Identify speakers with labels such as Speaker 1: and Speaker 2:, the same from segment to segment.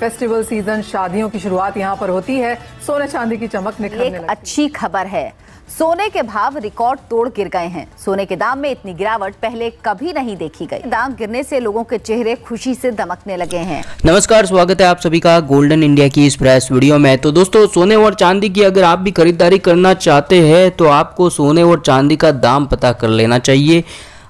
Speaker 1: festival season शादियों की शुरुआत यहाँ पर होती है सोने चांदी की चमक निकलने एक अच्छी खबर है सोने के भाव रिकॉर्ड तोड़ गिर गए हैं सोने के दाम में इतनी गिरावट पहले कभी नहीं देखी गई दाम गिरने से लोगों के चेहरे खुशी से दमकने लगे हैं नमस्कार स्वागत है आप सभी का गोल्डन इंडिया की इस प्रेस वीडियो में तो दोस्तों सोने और चांदी की अगर आप भी खरीदारी करना चाहते हैं तो आपको सोने और चांदी का दाम पता कर लेना चाहिए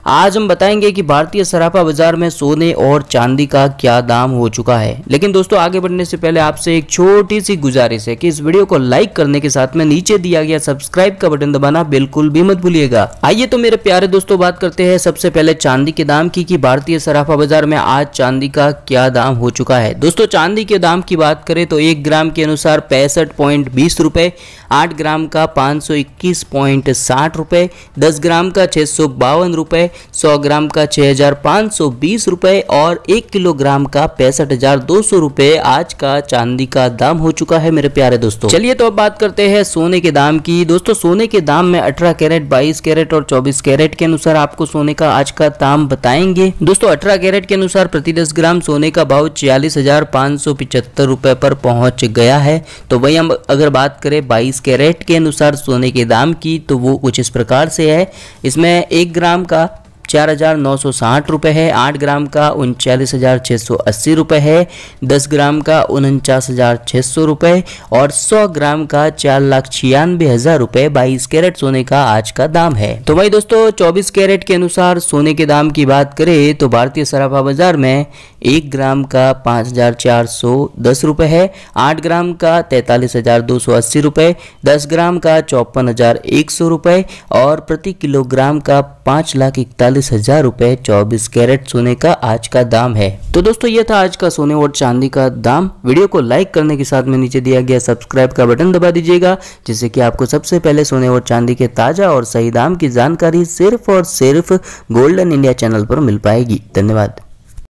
Speaker 1: आज हम बताएंगे कि भारतीय सराफा बाजार में सोने और चांदी का क्या दाम हो चुका है लेकिन दोस्तों आगे बढ़ने से पहले आपसे एक छोटी सी गुजारिश है कि इस वीडियो को लाइक करने के साथ में नीचे दिया गया सब्सक्राइब का बटन दबाना बिल्कुल भी मत भूलिएगा आइए तो मेरे प्यारे दोस्तों बात करते हैं सबसे पहले चांदी के दाम की की भारतीय सराफा बाजार में आज चांदी का क्या दाम हो चुका है दोस्तों चांदी के दाम की बात करें तो एक ग्राम के अनुसार पैंसठ पॉइंट बीस आठ ग्राम का पाँच सौ इक्कीस पॉइंट साठ दस ग्राम का छह सौ बावन 100 ग्राम का छः हज़ार पाँच सौ बीस रुपये और एक किलोग्राम का पैंसठ हज़ार दो सौ रुपये आज का चांदी का दाम हो चुका है मेरे प्यारे दोस्तों चलिए तो अब बात करते हैं सोने के दाम की दोस्तों सोने के दाम में अठारह कैरेट बाईस कैरेट और चौबीस कैरेट के अनुसार आपको सोने का आज का दाम बताएंगे दोस्तों अठारह कैरेट के अनुसार प्रति दस ग्राम सोने का भाव छियालीस हजार पाँच सौ पिचहत्तर रुपये पर पहुंच गया है तो वही हम अगर बात करें बाईस कैरेट के अनुसार सोने के दाम की तो वो कुछ इस प्रकार से है इसमें एक ग्राम का चार हज़ार नौ सौ साठ है आठ ग्राम का उनचालीस हज़ार सौ अस्सी है दस ग्राम का उनचास हज़ार सौ और सौ ग्राम का चार लाख छियानबे हज़ार रूपए बाईस कैरेट सोने का आज का दाम है तो वही दोस्तों चौबीस कैरेट के अनुसार सोने के दाम की बात करें तो भारतीय सराफा बाजार में एक ग्राम का पाँच हज़ार चार सौ दस है आठ ग्राम का तैतालीस हज़ार दो सौ अस्सी दस ग्राम का चौपन हज़ार एक सौ और प्रति किलोग्राम का पांच लाख इकतालीस चौवालीस हजार रूपए चौबीस कैरेट सोने का आज का दाम है तो दोस्तों ये था आज का सोने और चांदी का दाम वीडियो को लाइक करने के साथ में नीचे दिया गया सब्सक्राइब का बटन दबा दीजिएगा जिससे कि आपको सबसे पहले सोने और चांदी के ताजा और सही दाम की जानकारी सिर्फ और सिर्फ गोल्डन इंडिया चैनल पर मिल पाएगी धन्यवाद